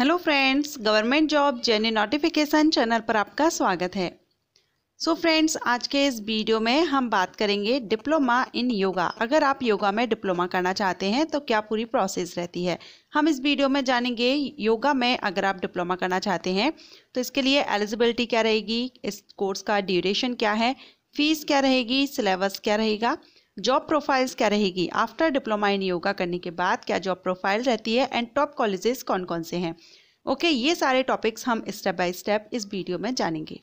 Hello friends government job जेने notification channel पर आपका स्वागत है सो so फ्रेंड्स आज के इस वीडियो में हम बात करेंगे डिप्लोमा इन योगा अगर आप योगा में डिप्लोमा करना चाहते हैं तो क्या पूरी प्रोसेस रहती है हम इस वीडियो में जानेंगे योगा में अगर आप डिप्लोमा करना चाहते हैं तो इसके लिए एलिजिबिलिटी क्या रहेगी इस कोर्स का ड्यूरेशन क्या है फीस क्या रहेगी सिलेबस क्या रहेगा जॉब प्रोफाइल्स क्या रहेगी आफ्टर डिप्लोमा इन योगा करने के बाद क्या जॉब प्रोफाइल रहती है एंड टॉप कॉलेजेस कौन कौन से हैं ओके okay, ये सारे टॉपिक्स हम स्टेप बाय स्टेप इस वीडियो में जानेंगे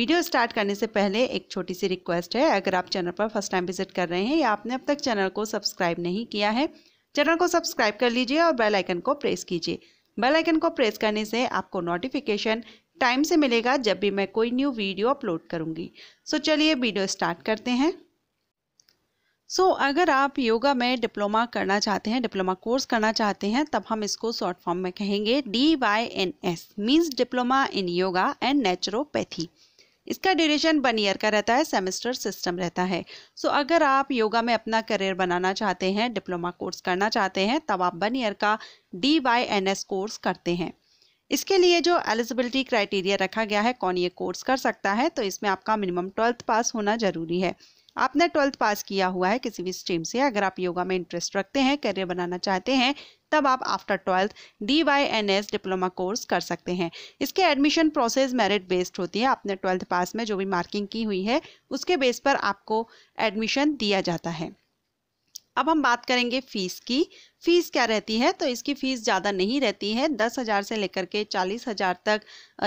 वीडियो स्टार्ट करने से पहले एक छोटी सी रिक्वेस्ट है अगर आप चैनल पर फर्स्ट टाइम विजिट कर रहे हैं या आपने अब तक चैनल को सब्सक्राइब नहीं किया है चैनल को सब्सक्राइब कर लीजिए और बेल आइकन को प्रेस कीजिए बेल आइकन को प्रेस करने से आपको नोटिफिकेशन टाइम से मिलेगा जब भी मैं कोई न्यू वीडियो अपलोड करूँगी सो so, चलिए वीडियो स्टार्ट करते हैं सो so, अगर आप योगा में डिप्लोमा करना चाहते हैं डिप्लोमा कोर्स करना चाहते हैं तब हम इसको शॉर्ट फॉर्म में कहेंगे D Y N S means diploma in yoga and naturopathy इसका ड्यूरेशन वन ईयर का रहता है सेमेस्टर सिस्टम रहता है सो so, अगर आप योगा में अपना करियर बनाना चाहते हैं डिप्लोमा कोर्स करना चाहते हैं तब आप वन ईयर का D Y N S course करते हैं इसके लिए जो एलिजिबिलिटी क्राइटेरिया रखा गया है कौन ये कोर्स कर सकता है तो इसमें आपका मिनिमम ट्वेल्थ पास होना जरूरी है आपने ट्वेल्थ पास किया हुआ है किसी भी स्ट्रीम से अगर आप योगा में इंटरेस्ट रखते हैं करियर बनाना चाहते हैं तब आप after twelfth D Y N S diploma course कर सकते हैं इसके एडमिशन प्रोसेस मेरिट बेस्ड होती है आपने ट्वेल्थ पास में जो भी मार्किंग की हुई है उसके बेस पर आपको एडमिशन दिया जाता है अब हम बात करेंगे फ़ीस की फ़ीस क्या रहती है तो इसकी फ़ीस ज़्यादा नहीं रहती है दस हज़ार से लेकर के चालीस हज़ार तक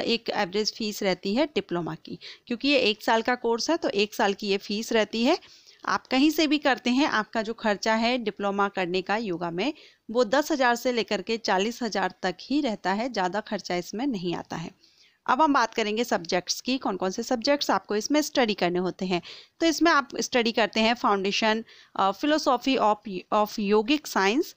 एक एवरेज फ़ीस रहती है डिप्लोमा की क्योंकि ये एक साल का कोर्स है तो एक साल की ये फ़ीस रहती है आप कहीं से भी करते हैं आपका जो खर्चा है डिप्लोमा करने का योगा में वो दस हज़ार से लेकर के चालीस हज़ार तक ही रहता है ज़्यादा खर्चा इसमें नहीं आता है अब हम बात करेंगे सब्जेक्ट्स की कौन कौन से सब्जेक्ट्स आपको इसमें स्टडी करने होते हैं तो इसमें आप स्टडी करते हैं foundation philosophy of of yogic science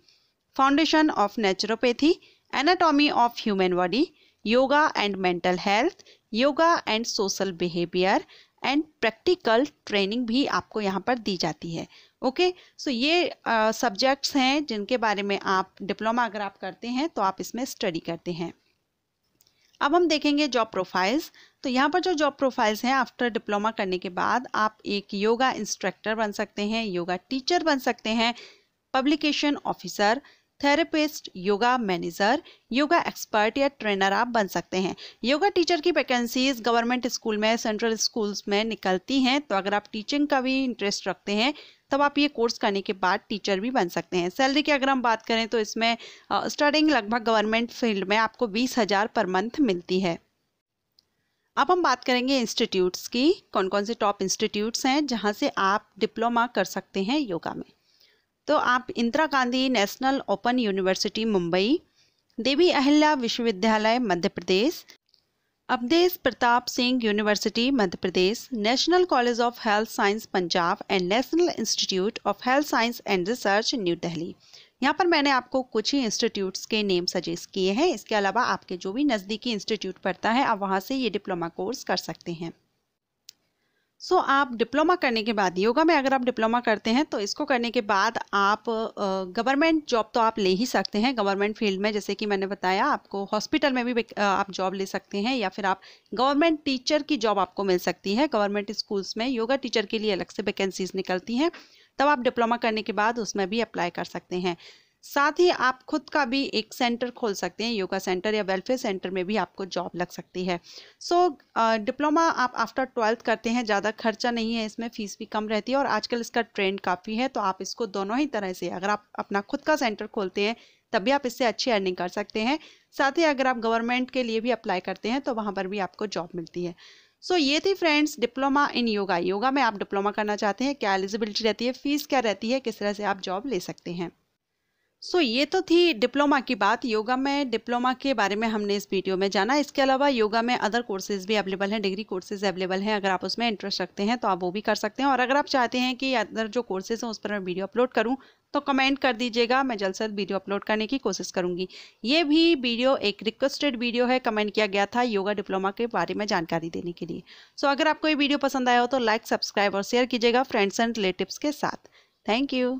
foundation of naturopathy anatomy of human body yoga and mental health yoga and social behaviour and practical training भी आपको यहाँ पर दी जाती है ओके okay? सो so ये सब्जेक्ट्स हैं जिनके बारे में आप डिप्लोमा अगर आप करते हैं तो आप इसमें स्टडी करते हैं अब हम देखेंगे जॉब प्रोफाइल्स तो यहाँ पर जो जॉब प्रोफाइल्स हैं आफ्टर डिप्लोमा करने के बाद आप एक योगा इंस्ट्रक्टर बन सकते हैं योगा टीचर बन सकते हैं publication officer therapist yoga manager yoga expert या ट्रेनर आप बन सकते हैं योगा टीचर की वैकेंसीज गवर्नमेंट स्कूल में सेंट्रल स्कूल्स में निकलती हैं तो अगर आप टीचिंग का भी इंटरेस्ट रखते हैं तब आप ये कोर्स करने के बाद टीचर भी बन सकते हैं सैलरी की अगर हम बात करें तो इसमें स्टार्टिंग लगभग गवर्नमेंट फील्ड में आपको बीस हज़ार पर मंथ मिलती है अब हम बात करेंगे इंस्टीट्यूट्स की कौन कौन से टॉप इंस्टीट्यूट्स हैं जहाँ से आप डिप्लोमा कर सकते हैं योगा में तो आप Indira Gandhi national open university Mumbai Devi Ahilya Vishwavidyalaya Madhya Pradesh Awadhesh Pratap Singh university Madhya Pradesh national college of health science Punjab and national institute of health science and research new Delhi यहाँ पर मैंने आपको कुछ ही इंस्टीट्यूट्स के नेम सजेस्ट किए हैं इसके अलावा आपके जो भी नज़दीकी इंस्टीट्यूट पड़ता है आप वहाँ से ये डिप्लोमा कोर्स कर सकते हैं सो so, आप डिप्लोमा करने के बाद योगा में अगर आप डिप्लोमा करते हैं तो इसको करने के बाद आप गवर्नमेंट जॉब तो आप ले ही सकते हैं गवर्नमेंट फील्ड में जैसे कि मैंने बताया आपको हॉस्पिटल में भी आप जॉब ले सकते हैं या फिर आप गवर्नमेंट टीचर की जॉब आपको मिल सकती है गवर्नमेंट स्कूल्स में योगा टीचर के लिए अलग से वैकेंसीज निकलती हैं तब आप डिप्लोमा करने के बाद उसमें भी अप्लाई कर सकते हैं साथ ही आप खुद का भी एक सेंटर खोल सकते हैं योगा सेंटर या वेलफेयर सेंटर में भी आपको जॉब लग सकती है सो so, डिप्लोमा आप आफ्टर ट्वेल्थ करते हैं ज़्यादा खर्चा नहीं है इसमें फ़ीस भी कम रहती है और आजकल इसका ट्रेंड काफ़ी है तो आप इसको दोनों ही तरह से अगर आप अपना खुद का सेंटर खोलते हैं तब भी आप इससे अच्छी अर्निंग कर सकते हैं साथ ही अगर आप गवर्नमेंट के लिए भी अप्लाई करते हैं तो वहाँ पर भी आपको जॉब मिलती है सो so, ये थी friends diploma in yoga yoga में आप डिप्लोमा करना चाहते हैं क्या एलिजिबिलिटी रहती है फीस क्या रहती है किस तरह से आप जॉब ले सकते हैं सो so, ये तो थी डिप्लोमा की बात योगा में डिप्लोमा के बारे में हमने इस वीडियो में जाना इसके अलावा योगा में अदर कोर्सेज भी अवेलेबल हैं डिग्री कोर्सेज अवेलेबल हैं अगर आप उसमें इंटरेस्ट रखते हैं तो आप वो भी कर सकते हैं और अगर आप चाहते हैं कि अदर जो कोर्सेज हैं उस पर मैं वीडियो अपलोड करूँ तो कमेंट कर दीजिएगा मैं जल्द से जल्द वीडियो अपलोड करने की कोशिश करूँगी ये भी वीडियो एक रिक्वेस्टेड वीडियो है कमेंट किया गया था योगा डिप्लोमा के बारे में जानकारी देने के लिए सो अगर आपको ये वीडियो पसंद आया हो तो लाइक सब्सक्राइब और शेयर कीजिएगा फ्रेंड्स एंड रिलेटिव्स के साथ थैंक यू